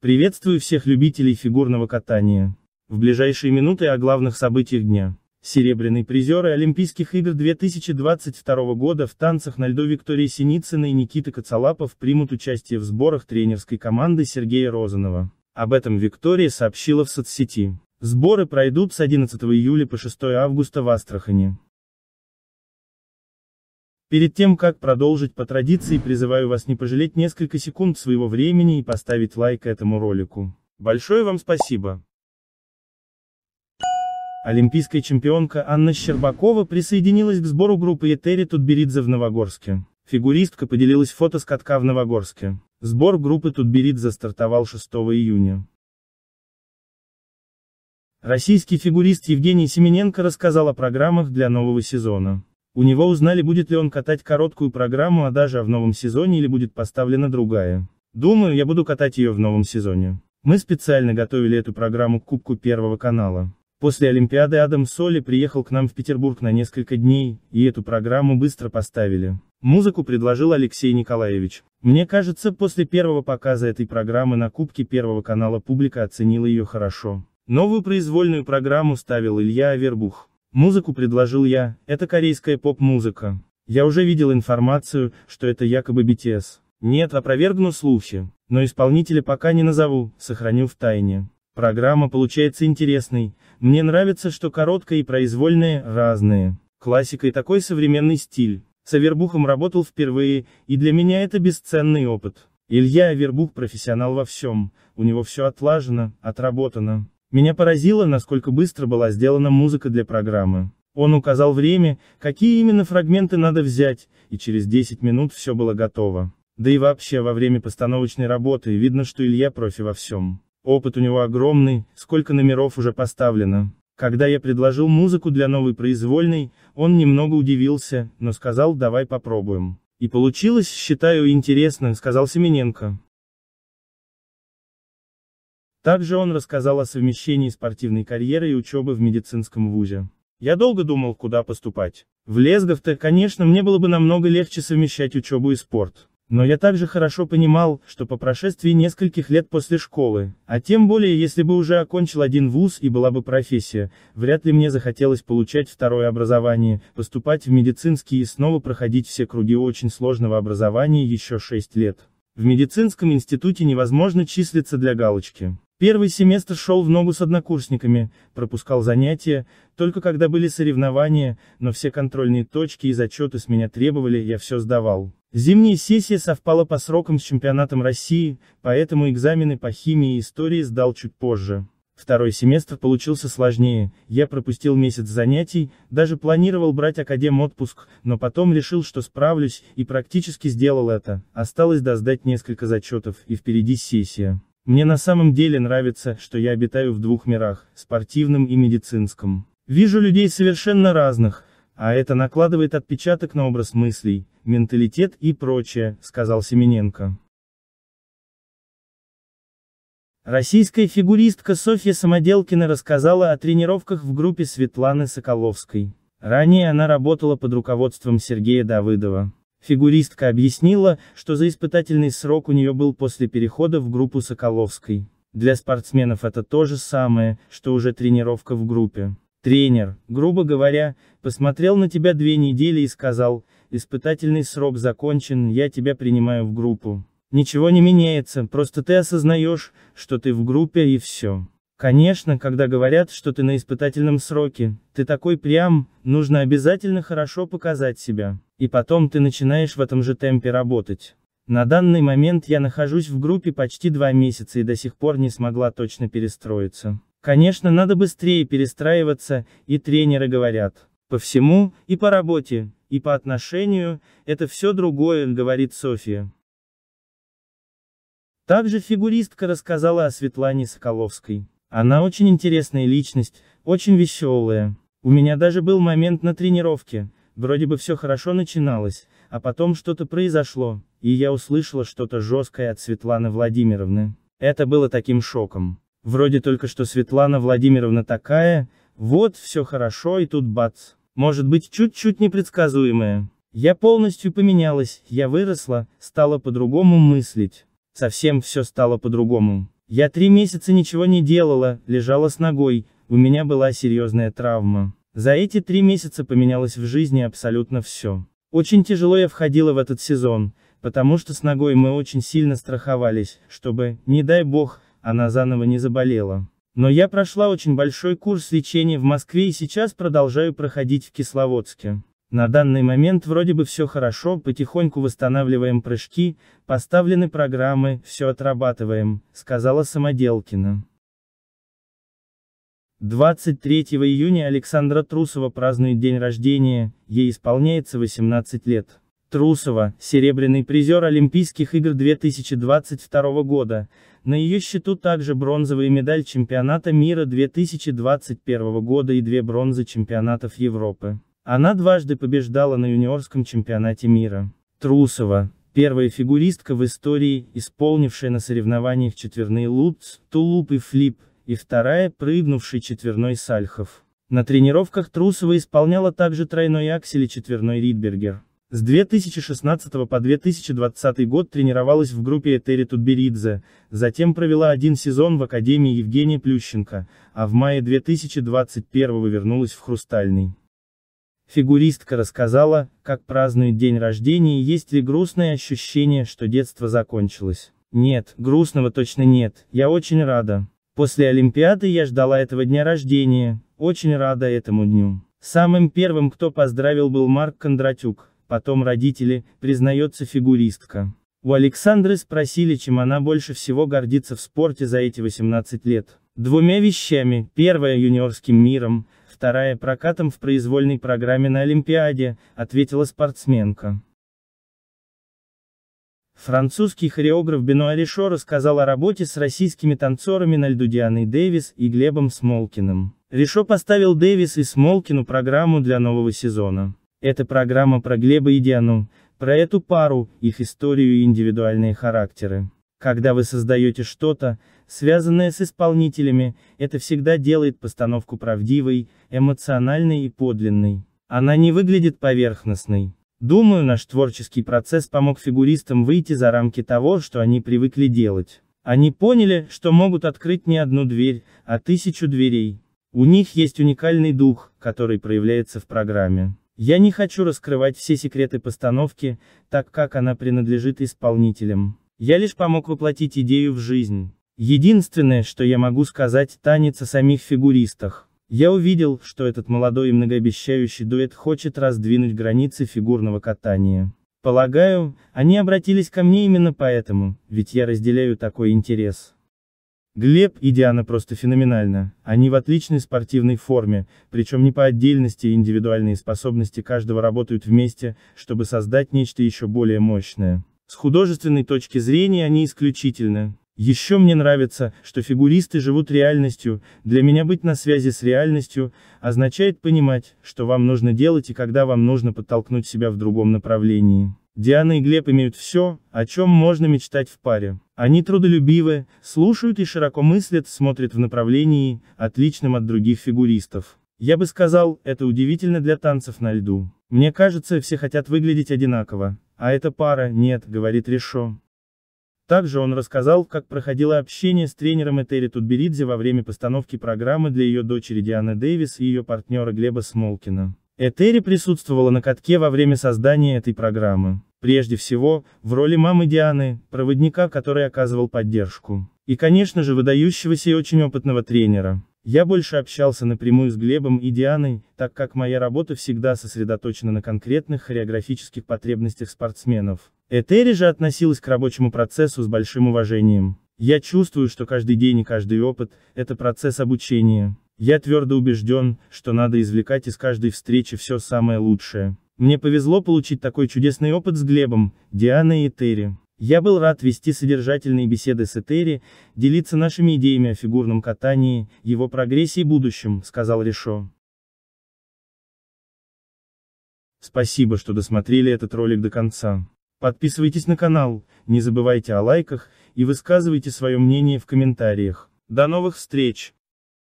Приветствую всех любителей фигурного катания. В ближайшие минуты о главных событиях дня. Серебряный призер и Олимпийских игр 2022 года в танцах на льду Виктория Синицына и Никита Коцалапов примут участие в сборах тренерской команды Сергея Розанова. Об этом Виктория сообщила в соцсети. Сборы пройдут с 11 июля по 6 августа в Астрахани. Перед тем, как продолжить по традиции, призываю вас не пожалеть несколько секунд своего времени и поставить лайк этому ролику. Большое вам спасибо. Олимпийская чемпионка Анна Щербакова присоединилась к сбору группы Етери Тутберидзе в Новогорске. Фигуристка поделилась фото с катка в Новогорске. Сбор группы Тутберидзе стартовал 6 июня. Российский фигурист Евгений Семененко рассказал о программах для нового сезона. У него узнали, будет ли он катать короткую программу а даже в новом сезоне или будет поставлена другая. Думаю, я буду катать ее в новом сезоне. Мы специально готовили эту программу к Кубку Первого канала. После Олимпиады Адам Соли приехал к нам в Петербург на несколько дней, и эту программу быстро поставили. Музыку предложил Алексей Николаевич. Мне кажется, после первого показа этой программы на Кубке Первого канала публика оценила ее хорошо. Новую произвольную программу ставил Илья Авербух. Музыку предложил я, это корейская поп-музыка. Я уже видел информацию, что это якобы BTS. Нет, опровергну слухи, но исполнителя пока не назову, сохраню в тайне. Программа получается интересной, мне нравится, что короткая и произвольная, разные. и такой современный стиль. С Авербухом работал впервые, и для меня это бесценный опыт. Илья Авербух профессионал во всем, у него все отлажено, отработано. Меня поразило, насколько быстро была сделана музыка для программы. Он указал время, какие именно фрагменты надо взять, и через 10 минут все было готово. Да и вообще во время постановочной работы видно, что Илья профи во всем. Опыт у него огромный, сколько номеров уже поставлено. Когда я предложил музыку для новой произвольной, он немного удивился, но сказал давай попробуем. И получилось, считаю, интересно, сказал Семененко. Также он рассказал о совмещении спортивной карьеры и учебы в медицинском вузе. Я долго думал, куда поступать. В Лесгов-то, конечно, мне было бы намного легче совмещать учебу и спорт. Но я также хорошо понимал, что по прошествии нескольких лет после школы, а тем более если бы уже окончил один вуз и была бы профессия, вряд ли мне захотелось получать второе образование, поступать в медицинский и снова проходить все круги очень сложного образования еще 6 лет. В медицинском институте невозможно числиться для галочки. Первый семестр шел в ногу с однокурсниками, пропускал занятия, только когда были соревнования, но все контрольные точки и зачеты с меня требовали, я все сдавал. Зимняя сессия совпала по срокам с чемпионатом России, поэтому экзамены по химии и истории сдал чуть позже. Второй семестр получился сложнее, я пропустил месяц занятий, даже планировал брать академ отпуск, но потом решил, что справлюсь, и практически сделал это. Осталось доздать несколько зачетов, и впереди сессия. Мне на самом деле нравится, что я обитаю в двух мирах, спортивном и медицинском. Вижу людей совершенно разных, а это накладывает отпечаток на образ мыслей, менталитет и прочее, сказал Семененко. Российская фигуристка Софья Самоделкина рассказала о тренировках в группе Светланы Соколовской. Ранее она работала под руководством Сергея Давыдова. Фигуристка объяснила, что за испытательный срок у нее был после перехода в группу Соколовской. Для спортсменов это то же самое, что уже тренировка в группе. Тренер, грубо говоря, посмотрел на тебя две недели и сказал, испытательный срок закончен, я тебя принимаю в группу. Ничего не меняется, просто ты осознаешь, что ты в группе и все. Конечно, когда говорят, что ты на испытательном сроке, ты такой прям, нужно обязательно хорошо показать себя. И потом ты начинаешь в этом же темпе работать. На данный момент я нахожусь в группе почти два месяца и до сих пор не смогла точно перестроиться. Конечно, надо быстрее перестраиваться, и тренеры говорят. По всему, и по работе, и по отношению, это все другое, говорит София. Также фигуристка рассказала о Светлане Соколовской. Она очень интересная личность, очень веселая. У меня даже был момент на тренировке, Вроде бы все хорошо начиналось, а потом что-то произошло, и я услышала что-то жесткое от Светланы Владимировны. Это было таким шоком. Вроде только что Светлана Владимировна такая, вот, все хорошо, и тут бац. Может быть, чуть-чуть непредсказуемое. Я полностью поменялась, я выросла, стала по-другому мыслить. Совсем все стало по-другому. Я три месяца ничего не делала, лежала с ногой, у меня была серьезная травма. За эти три месяца поменялось в жизни абсолютно все. Очень тяжело я входила в этот сезон, потому что с ногой мы очень сильно страховались, чтобы, не дай бог, она заново не заболела. Но я прошла очень большой курс лечения в Москве и сейчас продолжаю проходить в Кисловодске. На данный момент вроде бы все хорошо, потихоньку восстанавливаем прыжки, поставлены программы, все отрабатываем, сказала Самоделкина. 23 июня Александра Трусова празднует день рождения, ей исполняется 18 лет. Трусова, серебряный призер Олимпийских игр 2022 года, на ее счету также бронзовая медаль чемпионата мира 2021 года и две бронзы чемпионатов Европы. Она дважды побеждала на юниорском чемпионате мира. Трусова, первая фигуристка в истории, исполнившая на соревнованиях четверные лутц, тулуп и флип, и вторая, прыгнувший четверной Сальхов. На тренировках Трусова исполняла также тройной аксель и четверной Ридбергер. С 2016 по 2020 год тренировалась в группе Этери Тутберидзе, затем провела один сезон в Академии Евгения Плющенко, а в мае 2021 вернулась в Хрустальный. Фигуристка рассказала, как празднует день рождения и есть ли грустное ощущение, что детство закончилось. Нет, грустного точно нет, я очень рада. После Олимпиады я ждала этого дня рождения, очень рада этому дню. Самым первым, кто поздравил, был Марк Кондратюк, потом родители, признается фигуристка. У Александры спросили, чем она больше всего гордится в спорте за эти 18 лет. Двумя вещами, первая юниорским миром, вторая прокатом в произвольной программе на Олимпиаде, ответила спортсменка. Французский хореограф Бенуа Ришо рассказал о работе с российскими танцорами на льду Дианой Дэвис и Глебом Смолкиным. Ришо поставил Дэвис и Смолкину программу для нового сезона. Это программа про Глеба и Диану, про эту пару, их историю и индивидуальные характеры. Когда вы создаете что-то, связанное с исполнителями, это всегда делает постановку правдивой, эмоциональной и подлинной. Она не выглядит поверхностной. Думаю, наш творческий процесс помог фигуристам выйти за рамки того, что они привыкли делать. Они поняли, что могут открыть не одну дверь, а тысячу дверей. У них есть уникальный дух, который проявляется в программе. Я не хочу раскрывать все секреты постановки, так как она принадлежит исполнителям. Я лишь помог воплотить идею в жизнь. Единственное, что я могу сказать, танец о самих фигуристах. Я увидел, что этот молодой и многообещающий дуэт хочет раздвинуть границы фигурного катания. Полагаю, они обратились ко мне именно поэтому, ведь я разделяю такой интерес. Глеб и Диана просто феноменально, они в отличной спортивной форме, причем не по отдельности, а индивидуальные способности каждого работают вместе, чтобы создать нечто еще более мощное. С художественной точки зрения они исключительны. Еще мне нравится, что фигуристы живут реальностью, для меня быть на связи с реальностью, означает понимать, что вам нужно делать и когда вам нужно подтолкнуть себя в другом направлении. Диана и Глеб имеют все, о чем можно мечтать в паре. Они трудолюбивы, слушают и широко мыслят, смотрят в направлении, отличном от других фигуристов. Я бы сказал, это удивительно для танцев на льду. Мне кажется, все хотят выглядеть одинаково. А эта пара, нет, говорит Решо. Также он рассказал, как проходило общение с тренером Этери Тутберидзе во время постановки программы для ее дочери Дианы Дэвис и ее партнера Глеба Смолкина. Этери присутствовала на катке во время создания этой программы. Прежде всего, в роли мамы Дианы, проводника, который оказывал поддержку. И, конечно же, выдающегося и очень опытного тренера. Я больше общался напрямую с Глебом и Дианой, так как моя работа всегда сосредоточена на конкретных хореографических потребностях спортсменов. Этери же относилась к рабочему процессу с большим уважением. Я чувствую, что каждый день и каждый опыт – это процесс обучения. Я твердо убежден, что надо извлекать из каждой встречи все самое лучшее. Мне повезло получить такой чудесный опыт с Глебом, Дианой и Этери. Я был рад вести содержательные беседы с Этери, делиться нашими идеями о фигурном катании, его прогрессе и будущем, сказал Ришо. Спасибо, что досмотрели этот ролик до конца. Подписывайтесь на канал, не забывайте о лайках и высказывайте свое мнение в комментариях. До новых встреч!